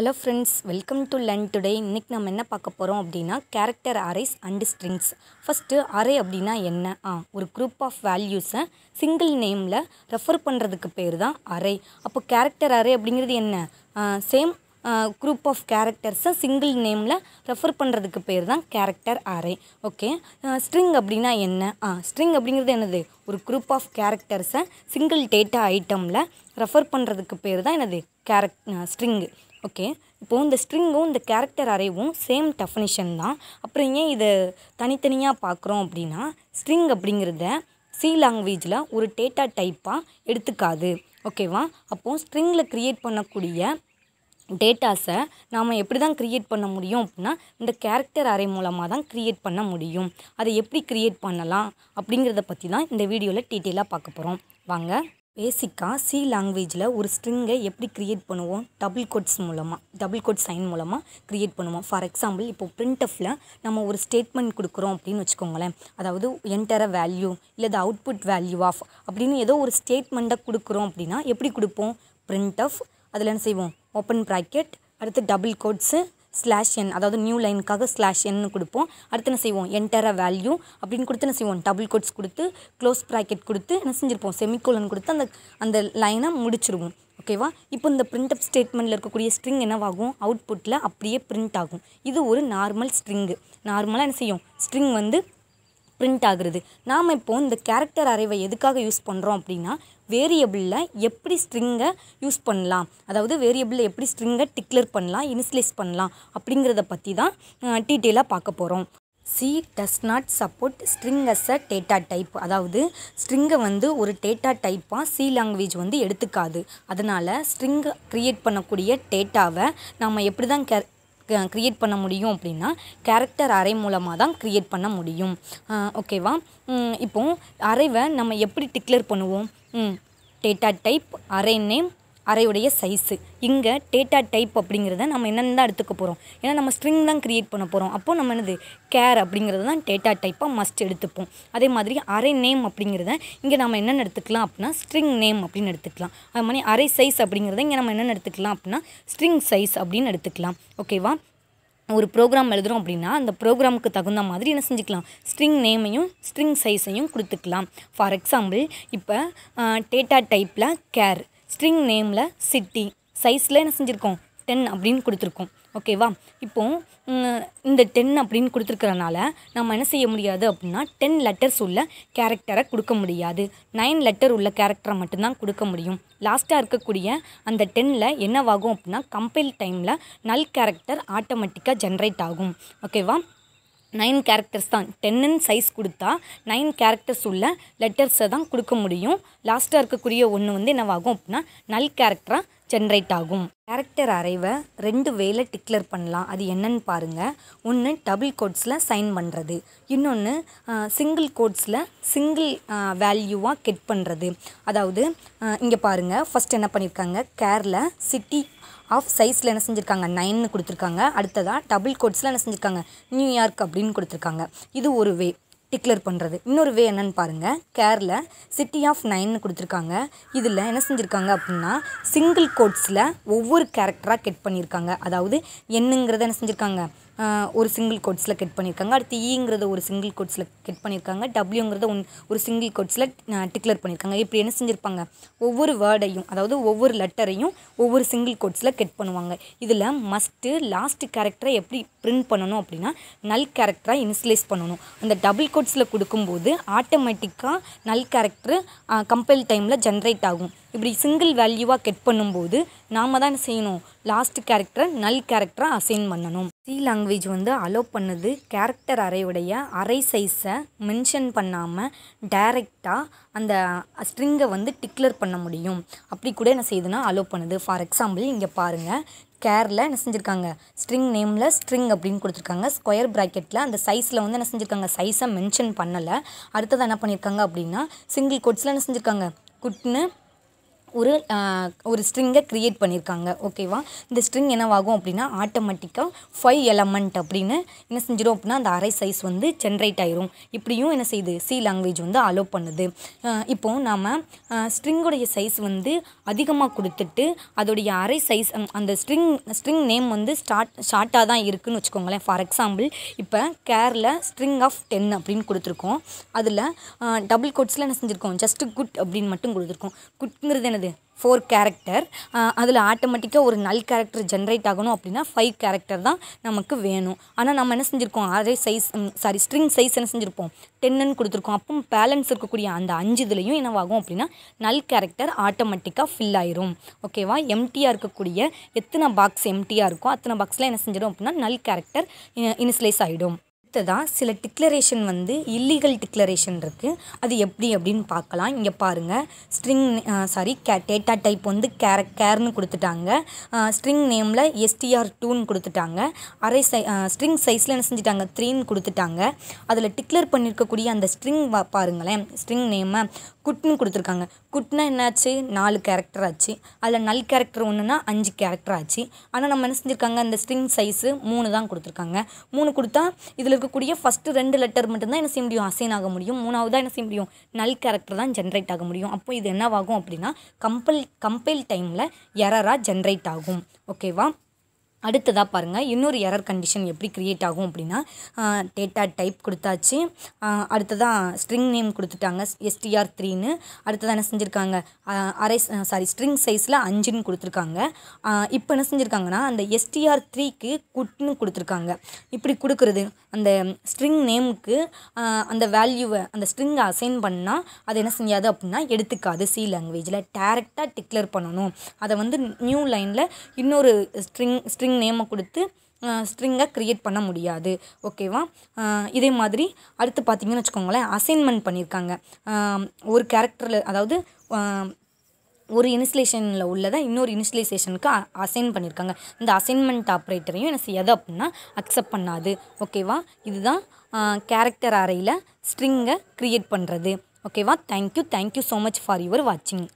hello friends welcome to learn today இன்றைக்கி நம்ம என்ன பார்க்க போகிறோம் அப்படின்னா character arrays and strings first array அப்படின்னா என்ன ஆ ஒரு குரூப் ஆஃப் வேல்யூஸை சிங்கிள் நேமில் ரெஃபர் பண்ணுறதுக்கு பேர் தான் அரை அப்போ கேரக்டர் அரை அப்படிங்கிறது என்ன சேம் குரூப் ஆஃப் கேரக்டர்ஸை சிங்கிள் நேமில் ரெஃபர் பண்ணுறதுக்கு பேர் தான் கேரக்டர் அரை ஓகே ஸ்ட்ரிங் அப்படின்னா என்ன ஆ ஸ்ட்ரிங் அப்படிங்கிறது என்னது ஒரு குரூப் ஆஃப் கேரக்டர்ஸை சிங்கிள் டேட்டா ஐட்டமில் ரெஃபர் பண்ணுறதுக்கு பேர் தான் என்னது கேரக்ட் ஸ்ட்ரிங்கு ஓகே இப்போது இந்த ஸ்ட்ரிங்கும் இந்த கேரக்டர் அறைவும் சேம் டெஃபனிஷன் தான் அப்புறம் ஏன் இதை தனித்தனியாக பார்க்குறோம் அப்படின்னா ஸ்ட்ரிங் அப்படிங்கிறத சி லாங்குவேஜில் ஒரு டேட்டா டைப்பாக எடுத்துக்காது ஓகேவா அப்போது ஸ்ட்ரிங்கில் க்ரியேட் பண்ணக்கூடிய டேட்டாஸை நாம் எப்படி தான் க்ரியேட் பண்ண முடியும் அப்படின்னா இந்த கேரக்டர் அரை மூலமாக தான் க்ரியேட் பண்ண முடியும் அதை எப்படி க்ரியேட் பண்ணலாம் அப்படிங்கிறத பற்றி தான் இந்த வீடியோவில் டீட்டெயிலாக பார்க்க போகிறோம் வாங்க பேசிக்காக சி லாங்குவேஜில் ஒரு ஸ்ட்ரிங்கை எப்படி க்ரியேட் பண்ணுவோம் டபுள் கோட்ஸ் மூலமாக டபுள் கோட் சைன் மூலமாக க்ரியேட் பண்ணுவோம் ஃபார் எக்ஸாம்பிள் இப்போ பிரிண்டஃபில் நம்ம ஒரு ஸ்டேட்மெண்ட் கொடுக்குறோம் அப்படின்னு வச்சுக்கோங்களேன் அதாவது என்டர வேல்யூ இல்லை அது அவுட்புட் வேல்யூ ஆஃப் அப்படின்னு ஏதோ ஒரு ஸ்டேட்மெண்ட்டை கொடுக்குறோம் அப்படின்னா எப்படி கொடுப்போம் பிரிண்ட் ஆஃப் அதில் என்ன செய்வோம் ஓப்பன் ப்ராக்கெட் அடுத்து டபுள் கோட்ஸு ஸ்லாஷ் என் அதாவது நியூ லைனுக்காக ஸ்லாஷ் என்னு கொடுப்போம் அடுத்து என்ன செய்வோம் என்டர வேல்யூ அப்படின்னு கொடுத்து என்ன செய்வோம் டபுள் கோட்ஸ் கொடுத்து க்ளோஸ் ப்ராக்கெட் கொடுத்து என்ன செஞ்சுருப்போம் செமிகோலன் கொடுத்து அந்த அந்த லைனை முடிச்சிருவோம் ஓகேவா இப்போ இந்த பிரிண்ட் அப் ஸ்டேட்மெண்ட்டில் இருக்கக்கூடிய ஸ்ட்ரிங் என்னவாகும் அவுட்புட்டில் அப்படியே பிரிண்ட் ஆகும் இது ஒரு நார்மல் ஸ்ட்ரிங்கு நார்மலாக என்ன செய்யும் ஸ்ட்ரிங் வந்து பிரிண்ட் ஆகுறது நாம் இப்போது இந்த கேரக்டர் அரைவை எதுக்காக யூஸ் பண்ணுறோம் அப்படின்னா வேரியபிளில் எப்படி ஸ்ட்ரிங்கை யூஸ் பண்ணலாம் அதாவது வேரியபிளில் எப்படி ஸ்ட்ரிங்கை டிக்ளேர் பண்ணலாம் இனிஷியலைஸ் பண்ணலாம் அப்படிங்கிறத பற்றி தான் டீட்டெயிலாக பார்க்க போகிறோம் C does not support string as a data type அதாவது ஸ்ட்ரிங்கை வந்து ஒரு டேட்டா டைப்பாக சி லாங்குவேஜ் வந்து எடுத்துக்காது அதனால் ஸ்ட்ரிங்கை க்ரியேட் பண்ணக்கூடிய டேட்டாவை நாம் எப்படி தான் கே க்ரியேட் பண்ண முடியும் அப்படின்னா கேரக்டர் அறை மூலமாக தான் க்ரியேட் பண்ண முடியும் ஓகேவா இப்போது அறைவை நம்ம எப்படி டிக்ளேர் பண்ணுவோம் டேட்டா டைப் அரை நேம் அறையுடைய சைஸு இங்கே டேட்டா டைப் அப்படிங்கிறத நம்ம என்னென்ன தான் எடுத்துக்க போகிறோம் ஏன்னா நம்ம ஸ்ட்ரிங் தான் க்ரியேட் பண்ண போகிறோம் அப்போது நம்ம என்னது கேர் அப்படிங்கிறது தான் டேட்டா டைப்பாக மஸ்ட் எடுத்துப்போம் அதே மாதிரி அரை நேம் அப்படிங்கிறத இங்கே நம்ம என்னென்ன எடுத்துக்கலாம் அப்படின்னா ஸ்ட்ரிங் நேம் அப்படின்னு எடுத்துக்கலாம் அது மாதிரி அரை சைஸ் அப்படிங்கிறத இங்கே நம்ம என்னென்ன எடுத்துக்கலாம் அப்படின்னா ஸ்ட்ரிங் சைஸ் அப்படின்னு எடுத்துக்கலாம் ஓகேவா ஒரு ப்ரோக்ராம் எழுதுகிறோம் அப்படின்னா அந்த ப்ரோக்ராமுக்கு தகுந்த மாதிரி என்ன செஞ்சுக்கலாம் ஸ்ட்ரிங் நேமையும் ஸ்ட்ரிங் சைஸையும் கொடுத்துக்கலாம் ஃபார் எக்ஸாம்பிள் இப்போ டேட்டா டைப்பில் கேர் ஸ்ட்ரிங் நேமில் சிட்டி சைஸில் என்ன செஞ்சுருக்கோம் டென் அப்படின்னு கொடுத்துருக்கோம் ஓகேவா இப்போது இந்த டென் அப்படின்னு கொடுத்துருக்கறனால நம்ம என்ன செய்ய முடியாது அப்படின்னா டென் லெட்டர்ஸ் உள்ள கேரக்டரை கொடுக்க முடியாது நைன் லெட்டர் உள்ள கேரக்டரை மட்டும்தான் கொடுக்க முடியும் லாஸ்ட்டாக இருக்கக்கூடிய அந்த டென்னில் என்னவாகும் அப்படின்னா கம்பைல் டைமில் நல் கேரக்டர் ஆட்டோமேட்டிக்காக ஜென்ரேட் ஆகும் ஓகேவா நைன் கேரக்டர்ஸ் தான் டென்னு சைஸ் கொடுத்தா நைன் கேரக்டர்ஸ் உள்ள லெட்டர்ஸை தான் கொடுக்க முடியும் லாஸ்ட்டாக இருக்கக்கூடிய ஒன்று வந்து என்னவாகும் அப்படின்னா நல் கேரக்டராக ஜென்ரேட் ஆகும் கேரக்டர் அரைவை ரெண்டு வேலை டிக்ளர் பண்ணலாம் அது என்னன்னு பாருங்கள் ஒன்று டபுள் கோட்ஸில் சைன் பண்ணுறது இன்னொன்று சிங்கிள் கோட்ஸில் சிங்கிள் வேல்யூவாக கெட் பண்ணுறது அதாவது இங்கே பாருங்கள் ஃபஸ்ட் என்ன பண்ணியிருக்காங்க கேரில் சிட்டி ஆஃப் சைஸில் என்ன செஞ்சுருக்காங்க நைன்னு கொடுத்துருக்காங்க அடுத்ததாக டபுள் கோட்ஸில் என்ன செஞ்சுருக்காங்க நியூயார்க் அப்படின்னு கொடுத்துருக்காங்க இது ஒரு வே டிக்ளேர் பண்ணுறது இன்னொரு வே என்னன்னு பாருங்கள் கேரில் சிட்டி ஆஃப் நைன்னு கொடுத்துருக்காங்க இதில் என்ன செஞ்சுருக்காங்க அப்படின்னா சிங்கிள் கோட்ஸில் ஒவ்வொரு கேரக்டராக கெட் பண்ணியிருக்காங்க அதாவது என்னங்கிறத என்ன செஞ்சுருக்காங்க ஒரு சிங்கிள் கோட்ஸில் கட் பண்ணியிருக்காங்க அடுத்து ஈங்கிறத e ஒரு சிங்கிள் கோட்ஸில் கட் பண்ணியிருக்காங்க டபிள்யூங்கிறத ஒன் ஒரு சிங்கிள் கோட்ஸில் டிக்ளேர் பண்ணியிருக்காங்க இப்படி என்ன செஞ்சுருப்பாங்க ஒவ்வொரு வேர்டையும் அதாவது ஒவ்வொரு லெட்டரையும் ஒவ்வொரு சிங்கிள் கோட்ஸில் கட் பண்ணுவாங்க இதில் மஸ்ட்டு லாஸ்ட் கேரக்டரை எப்படி பிரிண்ட் பண்ணணும் அப்படின்னா நல் கேரக்டராக இனிஷியலைஸ் பண்ணணும் அந்த டபுள் கோட்ஸில் கொடுக்கும்போது ஆட்டோமேட்டிக்காக நல் கேரக்டர் கம்பைல் டைமில் ஜென்ரேட் ஆகும் இப்படி சிங்கிள் வேல்யூவாக கெட் பண்ணும்போது நாம் தான் செய்யணும் லாஸ்ட் கேரக்டரை நல் கேரக்டரை அசைன் பண்ணணும் சி லாங்குவேஜ் வந்து அலோ பண்ணுது கேரக்டர் அறையுடைய அரை சைஸை மென்ஷன் பண்ணாமல் டைரெக்டாக அந்த ஸ்ட்ரிங்கை வந்து டிக்ளர் பண்ண முடியும் அப்படி கூட என்ன செய்யுதுன்னா அலோ பண்ணுது ஃபார் எக்ஸாம்பிள் இங்கே பாருங்கள் கேரில் என்ன செஞ்சுருக்காங்க ஸ்ட்ரிங் நேமில் ஸ்ட்ரிங் அப்படின்னு கொடுத்துருக்காங்க ஸ்கொயர் ப்ராக்கெட்டில் அந்த சைஸில் வந்து என்ன செஞ்சுருக்காங்க சைஸை மென்ஷன் பண்ணலை அடுத்தது என்ன பண்ணியிருக்காங்க அப்படின்னா சிங்கிள் கோட்ஸில் என்ன செஞ்சுருக்காங்க குட்னு ஒரு ஒரு ஸ்ட்ரிங்கை க்ரியேட் பண்ணியிருக்காங்க ஓகேவா இந்த ஸ்ட்ரிங் என்னவாகும் அப்படின்னா ஆட்டோமேட்டிக்காக ஃபைவ் எலமெண்ட் அப்படின்னு என்ன செஞ்சிடும் அப்படின்னா அந்த அரை சைஸ் வந்து ஜென்ரேட் ஆயிரும் இப்படியும் என்ன செய்யுது சி லாங்குவேஜ் வந்து அலோவ் பண்ணுது இப்போது நாம் ஸ்ட்ரிங்கோடைய சைஸ் வந்து அதிகமாக கொடுத்துட்டு அதோடைய அரை சைஸ் அந்த ஸ்ட்ரிங் ஸ்ட்ரிங் நேம் வந்து ஸ்டார்ட் ஷார்ட்டாக தான் இருக்குதுன்னு வச்சுக்கோங்களேன் ஃபார் எக்ஸாம்பிள் இப்போ கேரில் ஸ்ட்ரிங் ஆஃப் டென் அப்படின்னு கொடுத்துருக்கோம் அதில் டபுள் கோட்ஸில் என்ன செஞ்சுருக்கோம் ஜஸ்ட் குட் அப்படின்னு மட்டும் கொடுத்துருக்கோம் குட்ங்கிறது என்ன என்னது ஃபோர் கேரக்டர் அதில் ஆட்டோமேட்டிக்காக ஒரு நல் கேரக்டர் ஜென்ரேட் ஆகணும் அப்படின்னா ஃபைவ் கேரக்டர் தான் நமக்கு வேணும் ஆனால் நம்ம என்ன செஞ்சுருக்கோம் array size sorry string size என்ன செஞ்சுருப்போம் டென்னுன்னு கொடுத்துருக்கோம் அப்போ பேலன்ஸ் இருக்கக்கூடிய அந்த அஞ்சு இதுலேயும் என்னவாகும் அப்படின்னா நல் கேரக்டர் ஆட்டோமேட்டிக்காக ஃபில் ஆயிரும் ஓகேவா எம்டியாக இருக்கக்கூடிய எத்தனை பாக்ஸ் எம்டியாக இருக்கோ அத்தனை பாக்ஸில் என்ன செஞ்சிடும் அப்படின்னா நல் கேரக்டர் இனிஷியலைஸ் ஆகிடும் அடுத்ததான் சில டிக்ளரேஷன் வந்து இல்லீகல் டிக்ளரேஷன் இருக்குது அது எப்படி அப்படின்னு பார்க்கலாம் இங்கே பாருங்கள் ஸ்ட்ரிங் சாரி கே டேட்டா டைப் வந்து கேர கேர்னு கொடுத்துட்டாங்க ஸ்ட்ரிங் நேமில் எஸ்டிஆர் டூன்னு கொடுத்துட்டாங்க அரை சை ஸ்ட்ரிங் சைஸில் என்ன செஞ்சுட்டாங்க த்ரீன்னு கொடுத்துட்டாங்க அதில் டிக்ளர் பண்ணியிருக்கக்கூடிய அந்த ஸ்ட்ரிங் பாருங்களேன் ஸ்ட்ரிங் நேமை குட்னு கொடுத்துருக்காங்க குட்னா என்னாச்சு நாலு கேரக்டர் ஆச்சு அதில் நல் கேரக்டர் ஒன்றுனா அஞ்சு கேரக்டர் ஆச்சு ஆனால் நம்ம என்ன செஞ்சுருக்காங்க அந்த ஸ்ட்ரிங் சைஸு மூணு தான் கொடுத்துருக்காங்க மூணு கொடுத்தா இதில் இருக்கக்கூடிய ஃபஸ்ட்டு ரெண்டு லெட்டர் மட்டும்தான் என்ன செய்ய முடியும் அசைன் ஆக முடியும் மூணாவதாக என்ன செய்ய முடியும் நல் கேரக்டர் தான் ஜென்ரேட் ஆக முடியும் அப்போ இது என்னவாகும் அப்படின்னா கம்பல் கம்பைல் டைமில் எரராக ஜென்ரேட் ஆகும் ஓகேவா அடுத்ததாக பாருங்கள் இன்னொரு எரர் கண்டிஷன் எப்படி க்ரியேட் ஆகும் அப்படின்னா டேட்டா டைப் கொடுத்தாச்சு அடுத்ததாக ஸ்ட்ரிங் நேம் கொடுத்துட்டாங்க எஸ்டிஆர் த்ரீன்னு அடுத்ததாக என்ன செஞ்சுருக்காங்க அரை சாரி ஸ்ட்ரிங் சைஸில் அஞ்சுன்னு கொடுத்துருக்காங்க இப்போ என்ன செஞ்சுருக்காங்கன்னா அந்த எஸ்டிஆர் த்ரீக்கு குட்னு கொடுத்துருக்காங்க இப்படி கொடுக்குறது அந்த ஸ்ட்ரிங் நேமுக்கு அந்த வேல்யூவை அந்த ஸ்ட்ரிங்கை அசைன் பண்ணால் அது என்ன செய்யாது அப்படின்னா எடுத்துக்காது சி லாங்குவேஜில் டேரெக்டாக டிக்ளேர் பண்ணணும் அதை வந்து நியூ லைனில் இன்னொரு ஸ்ட்ரிங் ஸ்ட்ரிங் ஸ்ட்ரிங் நேமை கொடுத்து ஸ்ட்ரிங்கை க்ரியேட் பண்ண முடியாது ஓகேவா இதே மாதிரி அடுத்து பார்த்தீங்கன்னு வச்சுக்கோங்களேன் அசைன்மெண்ட் பண்ணியிருக்காங்க ஒரு கேரக்டரில் அதாவது ஒரு இனிஸ்லேஷனில் உள்ளதை இன்னொரு இனிஸ்லேஷனுக்கு அசைன் பண்ணியிருக்காங்க இந்த அசைன்மெண்ட் ஆப்ரேட்டரையும் என்ன செய்யாது அப்படின்னா அக்செப்ட் பண்ணாது ஓகேவா இதுதான் கேரக்டர் அறையில் ஸ்ட்ரிங்கை க்ரியேட் பண்ணுறது ஓகேவா thank you thank you so much for your வாட்சிங்